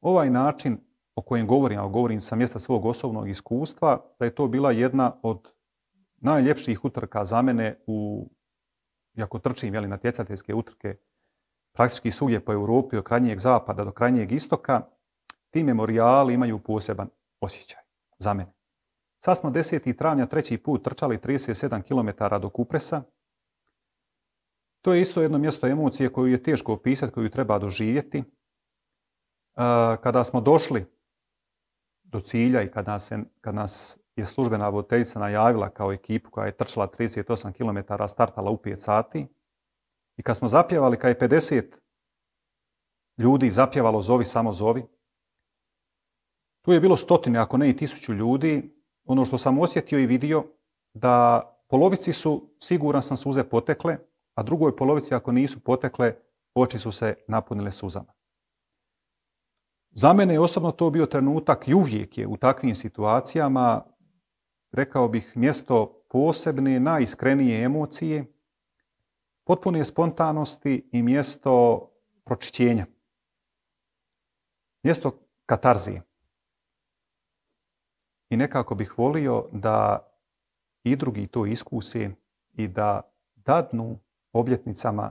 Ovaj način o kojem govorim, a govorim sa mjesta svog osobnog iskustva, da je to bila jedna od najljepših utrka za mene u, jako trčim jeli, natjecateljske utrke, praktički svugdje po Europi, od krajnjeg zapada do krajnjeg istoka, ti memorijali imaju poseban osjećaj za mene. Sad smo 10. travnja treći put trčali 37 km do Kupresa, to je isto jedno mjesto emocije koju je teško opisati, koju treba doživjeti. E, kada smo došli do cilja i kad nas je, službena voditeljica najavila kao ekipu koja je trčala 38 km, startala u 5 sati, i kad smo zapjevali, kad je 50 ljudi zapjevalo Zovi, samo Zovi, tu je bilo stotine, ako ne i tisuću ljudi. Ono što sam osjetio i vidio, da polovici su, siguran sam, suze potekle, a drugoj polovici ako nisu potekle, oči su se napunile suzama. Za mene je osobno to bio trenutak i uvijek je u takvim situacijama, rekao bih, mjesto posebne, najiskrenije emocije, potpune spontanosti i mjesto pročićenja. Mjesto katarzije. I nekako bih volio da i drugi to iskuse i da dadnu obljetnicama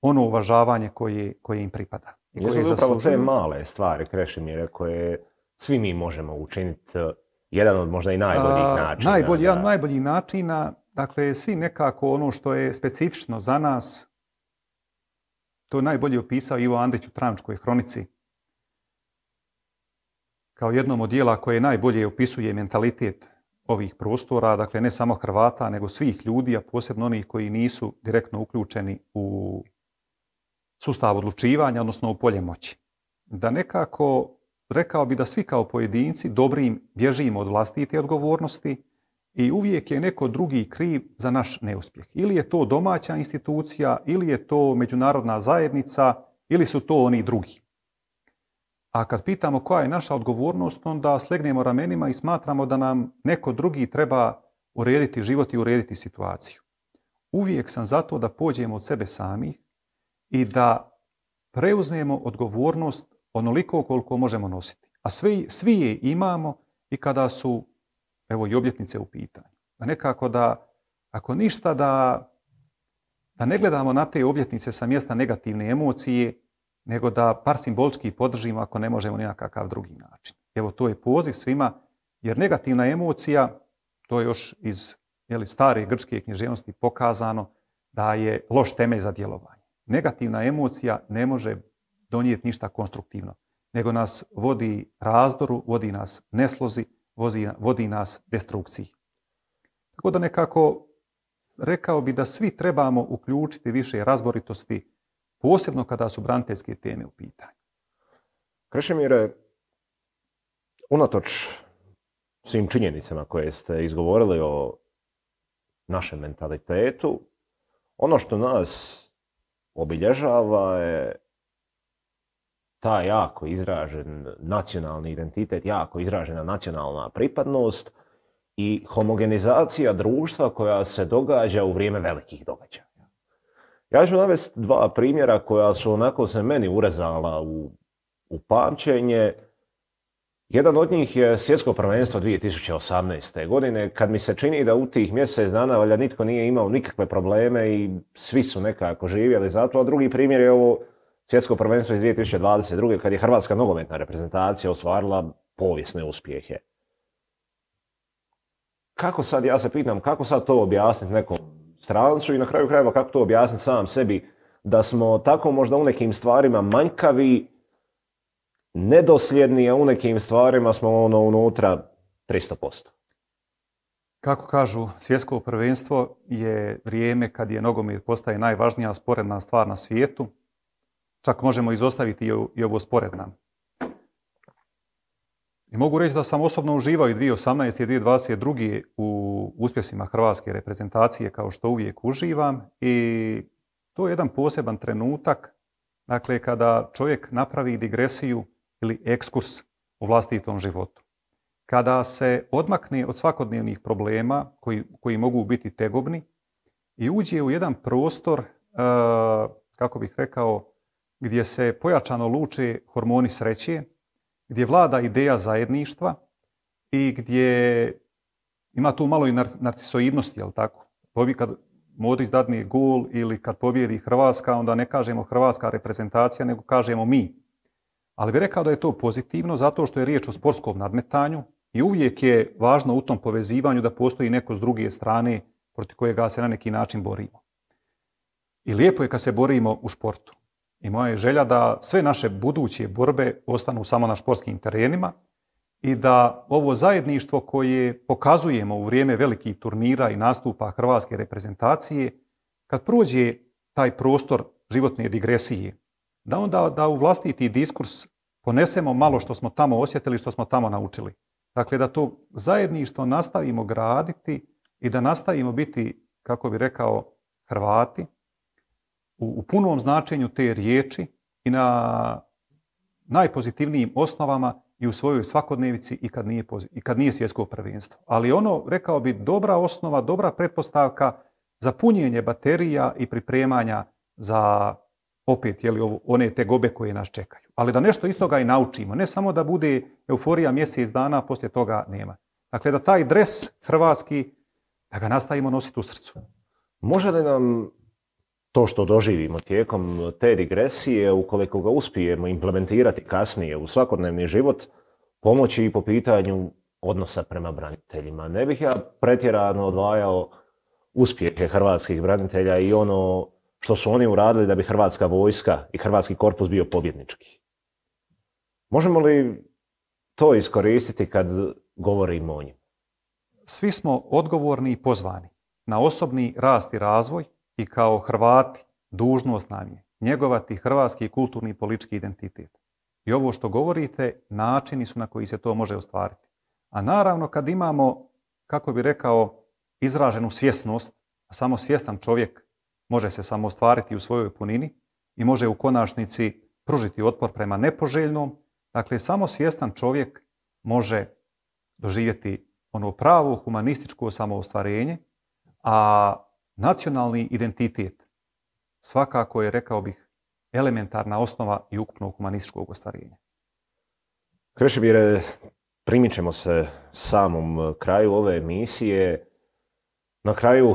ono uvažavanje koje, im pripada. I koje upravo te male stvari, Krešimire, koje svi mi možemo učiniti eh, jedan od možda i najboljih načina. Najbolji, Jedan od najboljih načina, dakle, svi nekako ono što je specifično za nas, to je najbolje opisao Ivo Andrić u Travničkoj hronici, kao jednom od dijela koje najbolje opisuje mentalitet ovih prostora, dakle ne samo Hrvata, nego svih ljudi, a posebno onih koji nisu direktno uključeni u sustav odlučivanja, odnosno u polje moći. Da nekako, rekao bi da svi kao pojedinci dobrim bježimo od vlastite odgovornosti i uvijek je neko drugi kriv za naš neuspjeh. Ili je to domaća institucija, ili je to međunarodna zajednica, ili su to oni drugi. A kad pitamo koja je naša odgovornost, onda slegnemo ramenima i smatramo da nam neko drugi treba urediti život i urediti situaciju. Uvijek sam za to da pođemo od sebe samih i da preuzmemo odgovornost onoliko koliko možemo nositi. A svi, svi je imamo i kada su evo, i obljetnice u pitanju. Da nekako da, ako ništa, da, da ne gledamo na te obljetnice sa mjesta negativne emocije, nego da par simbolički podržimo ako ne možemo ni na kakav drugi način. Evo, to je poziv svima, jer negativna emocija, to je još iz jeli, stare grčke književnosti pokazano, da je loš temelj za djelovanje. Negativna emocija ne može donijeti ništa konstruktivno, nego nas vodi razdoru, vodi nas neslozi, vodi nas destrukciji. Tako da nekako rekao bi da svi trebamo uključiti više razboritosti posebno kada su braniteljske teme u pitanju. Krešemire, unatoč svim činjenicama koje ste izgovorili o našem mentalitetu, ono što nas obilježava je ta jako izražen nacionalni identitet, jako izražena nacionalna pripadnost i homogenizacija društva koja se događa u vrijeme velikih događaja. Ja ću navesti dva primjera koja su onako se meni urezala u, u pamćenje. Jedan od njih je svjetsko prvenstvo 2018. godine, kad mi se čini da u tih mjesec dana valjda nitko nije imao nikakve probleme i svi su nekako živjeli zato, a drugi primjer je ovo svjetsko prvenstvo iz 2022. kad je hrvatska nogometna reprezentacija ostvarila povijesne uspjehe. Kako sad, ja se pitam, kako sad to objasniti nekom strancu i na kraju krajeva kako to objasniti sam sebi da smo tako možda u nekim stvarima manjkavi, nedosljedni, a u nekim stvarima smo ono unutra 300%. Kako kažu, svjetsko prvenstvo je vrijeme kad je nogomet postaje najvažnija sporedna stvar na svijetu. Čak možemo izostaviti i ovo sporedna mogu reći da sam osobno uživao i 2018. i 2022. u uspjesima hrvatske reprezentacije kao što uvijek uživam i to je jedan poseban trenutak dakle, kada čovjek napravi digresiju ili ekskurs u vlastitom životu. Kada se odmakne od svakodnevnih problema koji, koji mogu biti tegobni i uđe u jedan prostor, e, kako bih rekao, gdje se pojačano luče hormoni sreće, gdje vlada ideja zajedništva i gdje ima tu malo i narcisoidnosti, jel tako? Kad Modrić dadni gol ili kad pobjedi Hrvatska, onda ne kažemo Hrvatska reprezentacija, nego kažemo mi. Ali bih rekao da je to pozitivno zato što je riječ o sportskom nadmetanju i uvijek je važno u tom povezivanju da postoji neko s druge strane protiv kojega se na neki način borimo. I lijepo je kad se borimo u športu. I moja je želja da sve naše buduće borbe ostanu samo na športskim terenima i da ovo zajedništvo koje pokazujemo u vrijeme velikih turnira i nastupa hrvatske reprezentacije, kad prođe taj prostor životne digresije, da onda da u vlastiti diskurs ponesemo malo što smo tamo osjetili, što smo tamo naučili. Dakle, da to zajedništvo nastavimo graditi i da nastavimo biti, kako bi rekao, Hrvati, u, punom značenju te riječi i na najpozitivnijim osnovama i u svojoj svakodnevici i kad nije, svjetsko prvenstvo. Ali ono, rekao bi, dobra osnova, dobra pretpostavka za punjenje baterija i pripremanja za opet jeli, one te gobe koje nas čekaju. Ali da nešto iz toga i naučimo. Ne samo da bude euforija mjesec dana, a poslije toga nema. Dakle, da taj dres hrvatski, da ga nastavimo nositi u srcu. Može li nam to što doživimo tijekom te digresije, ukoliko ga uspijemo implementirati kasnije u svakodnevni život, pomoći i po pitanju odnosa prema braniteljima. Ne bih ja pretjerano odvajao uspjehe hrvatskih branitelja i ono što su oni uradili da bi hrvatska vojska i hrvatski korpus bio pobjednički. Možemo li to iskoristiti kad govorimo o njim? Svi smo odgovorni i pozvani na osobni rast i razvoj i kao Hrvati dužnost nam je njegovati hrvatski kulturni i politički identitet. I ovo što govorite, načini su na koji se to može ostvariti. A naravno kad imamo, kako bi rekao, izraženu svjesnost, a samo svjestan čovjek može se samo ostvariti u svojoj punini i može u konačnici pružiti otpor prema nepoželjnom. Dakle, samo svjestan čovjek može doživjeti ono pravo humanističko samoostvarenje, a Nacionalni identitet svakako je, rekao bih, elementarna osnova i ukupnog humanističkog ostvarenja. Krešibire, primit ćemo se samom kraju ove emisije. Na kraju,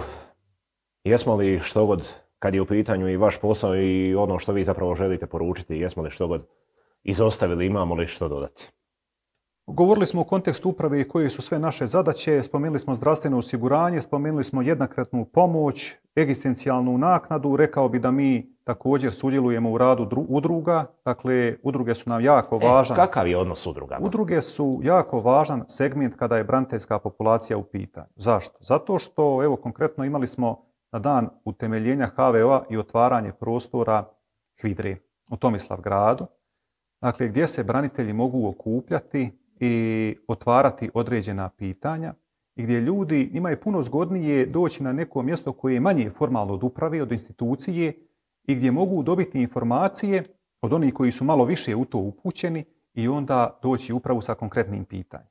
jesmo li što god, kad je u pitanju i vaš posao i ono što vi zapravo želite poručiti, jesmo li što god izostavili, imamo li što dodati? Govorili smo u kontekstu uprave i koje su sve naše zadaće, spomenuli smo zdravstveno osiguranje, spomenuli smo jednokratnu pomoć, egzistencijalnu naknadu, rekao bi da mi također sudjelujemo u radu udruga, dakle udruge su nam jako e, važan. Kakav je odnos udruga? Udruge su jako važan segment kada je braniteljska populacija u pitanju. Zašto? Zato što, evo konkretno imali smo na dan utemeljenja HVO-a i otvaranje prostora HVIDRE u Tomislav gradu, dakle gdje se branitelji mogu okupljati, i otvarati određena pitanja i gdje ljudi, imaju je puno zgodnije doći na neko mjesto koje je manje formalno od uprave, od institucije i gdje mogu dobiti informacije od onih koji su malo više u to upućeni i onda doći upravo sa konkretnim pitanjima.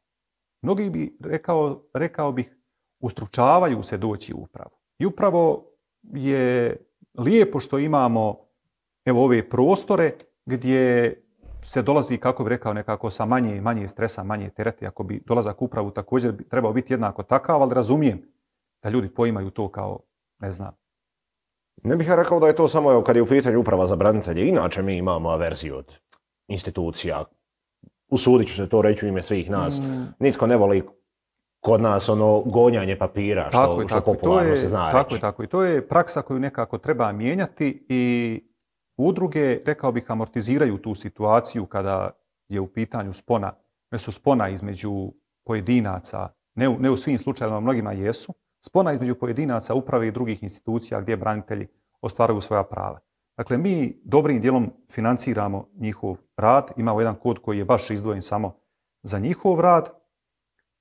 Mnogi bi, rekao, rekao bih, ustručavaju se doći u upravu. I upravo je lijepo što imamo evo ove prostore gdje se dolazi, kako bi rekao, nekako sa manje i manje stresa, manje tereti. Ako bi dolazak upravu također bi trebao biti jednako takav, ali razumijem da ljudi poimaju to kao, ne znam. Ne bih ja rekao da je to samo kad je u pitanju uprava za branitelje. Inače mi imamo averziju od institucija. Usudit ću se to reći u ime svih nas. Mm. Nitko ne voli kod nas ono gonjanje papira, što, popularno se zna Tako je, tako i to je praksa koju nekako treba mijenjati i Udruge, rekao bih, amortiziraju tu situaciju kada je u pitanju spona, ne su spona između pojedinaca, ne u, ne u svim slučajevima, mnogima jesu, spona između pojedinaca, uprave i drugih institucija gdje branitelji ostvaruju svoja prava. Dakle, mi dobrim dijelom financiramo njihov rad, imamo jedan kod koji je baš izdvojen samo za njihov rad.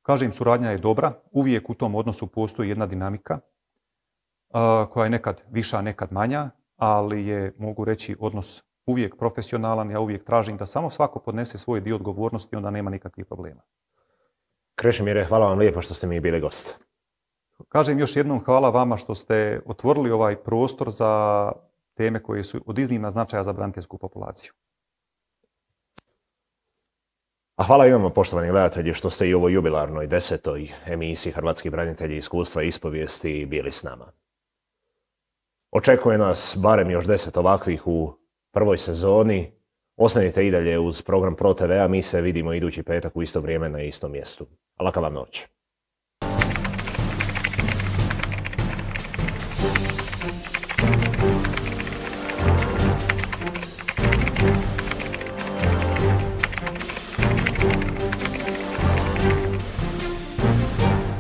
Kažem, suradnja je dobra, uvijek u tom odnosu postoji jedna dinamika koja je nekad viša, nekad manja ali je, mogu reći, odnos uvijek profesionalan. Ja uvijek tražim da samo svako podnese svoj dio odgovornosti, onda nema nikakvih problema. Krešimire, hvala vam lijepo što ste mi bili gost. Kažem još jednom hvala vama što ste otvorili ovaj prostor za teme koje su od iznimna značaja za braniteljsku populaciju. A hvala i vama, poštovani gledatelji, što ste i u ovoj jubilarnoj desetoj emisiji Hrvatski branitelji iskustva i ispovijesti bili s nama. Očekuje nas barem još deset ovakvih u prvoj sezoni. Ostanite i dalje uz program Pro a mi se vidimo idući petak u isto vrijeme na istom mjestu. Laka vam noć.